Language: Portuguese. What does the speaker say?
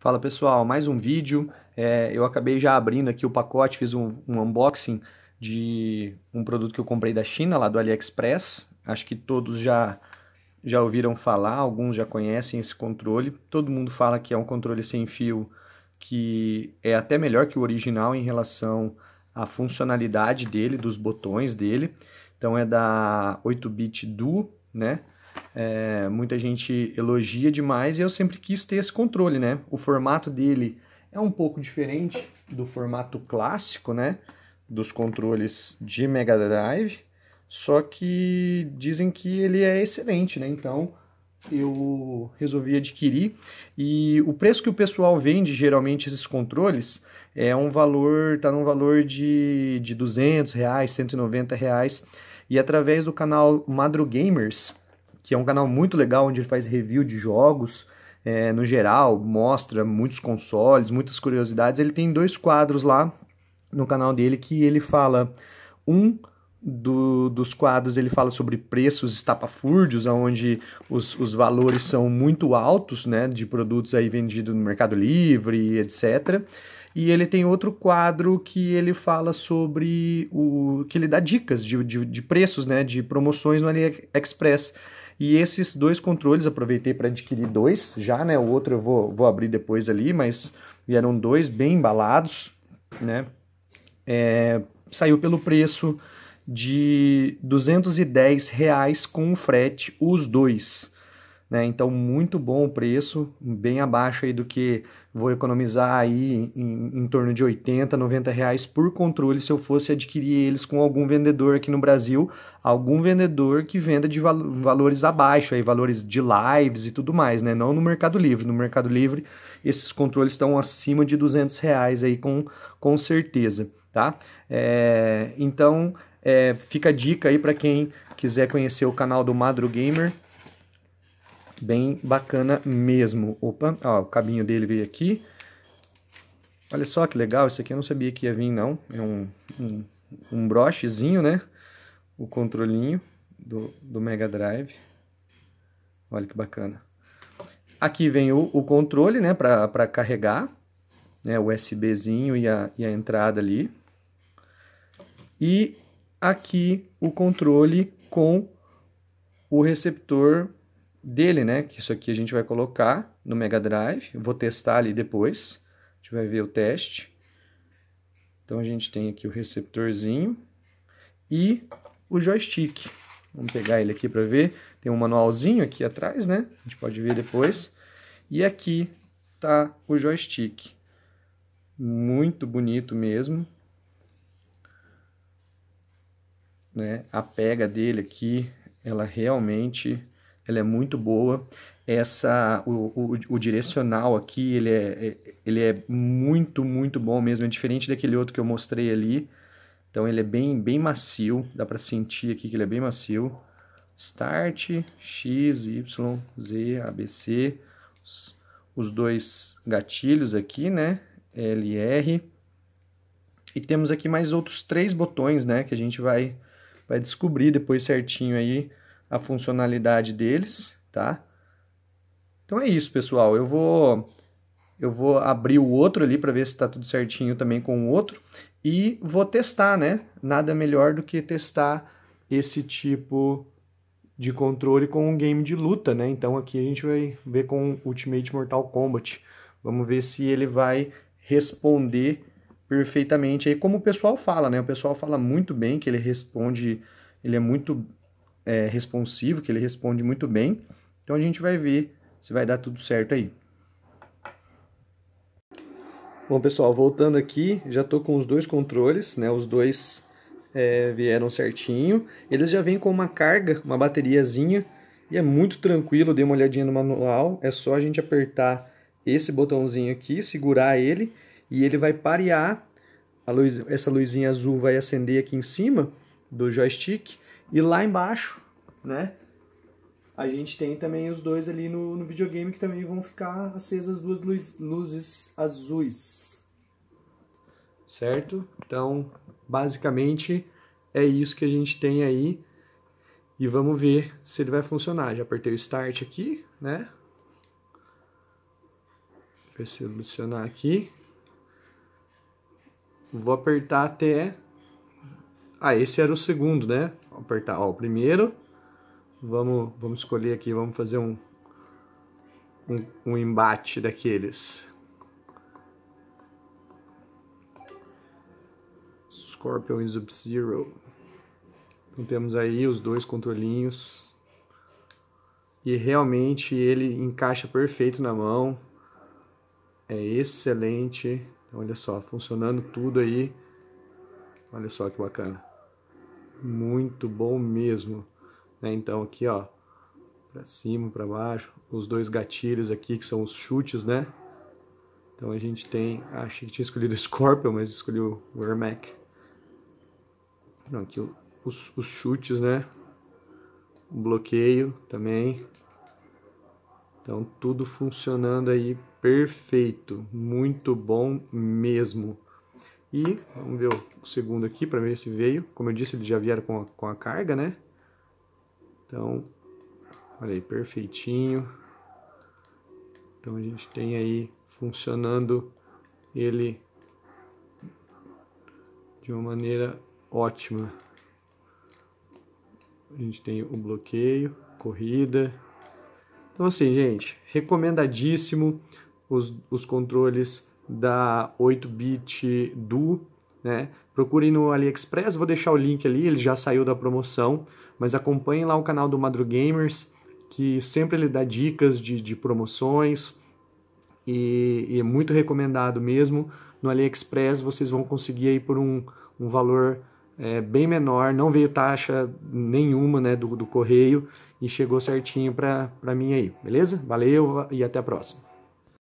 Fala pessoal, mais um vídeo. É, eu acabei já abrindo aqui o pacote, fiz um, um, unboxing de um produto que eu comprei da China, lá do AliExpress. Acho que todos já, já ouviram falar, alguns já conhecem esse controle. Todo mundo fala que é um controle sem fio que é até melhor que o original em relação à funcionalidade dele, dos botões dele. Então é da 8-bit Duo, né? É, muita gente elogia demais e eu sempre quis ter esse controle, né? O formato dele é um pouco diferente do formato clássico, né? Dos controles de Mega Drive, só que dizem que ele é excelente, né? Então eu resolvi adquirir e o preço que o pessoal vende geralmente esses controles é um valor, tá num valor de, de 200 reais, 190 reais e através do canal Madrugamers que é um canal muito legal onde ele faz review de jogos. É, no geral, mostra muitos consoles, muitas curiosidades. Ele tem dois quadros lá no canal dele que ele fala. Um do, dos quadros ele fala sobre preços estapafúrdios, onde os, os valores são muito altos, né, de produtos aí vendidos no Mercado Livre, etc. E ele tem outro quadro que ele fala sobre o que ele dá dicas de, de, de preços, né, de promoções no AliExpress. E esses dois controles, aproveitei para adquirir dois já, né? O outro eu vou, vou abrir depois ali, mas vieram dois bem embalados, né? É, saiu pelo preço de R$ 210 reais com o frete, os dois. Né? Então, muito bom o preço, bem abaixo aí do que vou economizar aí em, em, torno de 80, 90 reais por controle se eu fosse adquirir eles com algum vendedor aqui no Brasil, algum vendedor que venda de val valores abaixo, aí, valores de lives e tudo mais, né? não no Mercado Livre. No Mercado Livre, esses controles estão acima de 200 reais aí com, com certeza. Tá? É, então, é, fica a dica aí para quem quiser conhecer o canal do Madrugamer. Gamer Bem bacana mesmo. Opa, ó, o cabinho dele veio aqui. Olha só que legal, isso aqui eu não sabia que ia vir não. É um, um, um brochezinho, né? O controlinho do, do Mega Drive. Olha que bacana. Aqui vem o, o controle, né, para carregar, né, o USBzinho e a, e a entrada ali. E aqui o controle com o receptor dele, né? Que isso aqui a gente vai colocar no Mega Drive. vou testar ali depois. A gente vai ver o teste. Então a gente tem aqui o receptorzinho e o joystick. Vamos pegar ele aqui para ver. Tem um manualzinho aqui atrás, né? A gente pode ver depois. E aqui tá o joystick. Muito bonito mesmo. Né? A pega dele aqui, ela realmente ela é muito boa. Essa, o, o, o direcional aqui, ele é, é, ele é muito, muito bom mesmo. É diferente daquele outro que eu mostrei ali. Então ele é bem, bem macio. Dá para sentir aqui que ele é bem macio. Start, X, Y, Z, ABC. Os, os dois gatilhos aqui, né? LR. E temos aqui mais outros três botões, né? Que a gente vai, vai descobrir depois certinho aí a funcionalidade deles, tá? Então é isso, pessoal. Eu vou eu vou abrir o outro ali para ver se está tudo certinho também com o outro e vou testar, né? Nada melhor do que testar esse tipo de controle com um game de luta, né? Então aqui a gente vai ver com Ultimate Mortal Kombat. Vamos ver se ele vai responder perfeitamente aí como o pessoal fala, né? O pessoal fala muito bem que ele responde, ele é muito é, responsivo, que ele responde muito bem. Então a gente vai ver se vai dar tudo certo aí. Bom pessoal, voltando aqui, já estou com os dois controles, né? Os dois é, vieram certinho. Eles já vêm com uma carga, uma bateriazinha e é muito tranquilo. Dei uma olhadinha no manual, é só a gente apertar esse botãozinho aqui, segurar ele e ele vai parear. A luz, essa luzinha azul vai acender aqui em cima do joystick e lá embaixo, né? A gente tem também os dois ali no, no videogame que também vão ficar acesas duas luz, luzes azuis. Certo? Então, basicamente é isso que a gente tem aí. E vamos ver se ele vai funcionar. Já apertei o start aqui, né? Vou selecionar aqui. Vou apertar até ah, esse era o segundo, né? Vou apertar, ó, o primeiro. Vamos, vamos escolher aqui, vamos fazer um, um, um embate daqueles. Scorpion e Sub-Zero. Então temos aí os dois controlinhos. E realmente ele encaixa perfeito na mão. É excelente. Olha só, funcionando tudo aí. Olha só que bacana muito bom mesmo. Né? Então aqui, ó, para cima, para baixo, os dois gatilhos aqui que são os chutes, né? Então a gente tem, achei que tinha escolhido o Scorpion, mas escolhi o Vermac. Não, aqui os, os chutes, né? O bloqueio também. Então tudo funcionando aí perfeito, muito bom mesmo. E vamos ver o segundo aqui para ver se veio. Como eu disse, eles já vieram com a, com a carga, né? Então, olha aí, perfeitinho. Então a gente tem aí funcionando ele de uma maneira ótima. A gente tem o bloqueio, corrida. Então assim, gente, recomendadíssimo os, os controles da 8-bit do né? Procurem no AliExpress, vou deixar o link ali, ele já saiu da promoção, mas acompanhem lá o canal do Madrugamers, que sempre ele dá dicas de, de promoções e, e, é muito recomendado mesmo. No AliExpress vocês vão conseguir aí por um, um valor é, bem menor, não veio taxa nenhuma né, do, do correio e chegou certinho para mim aí, beleza? Valeu e até a próxima.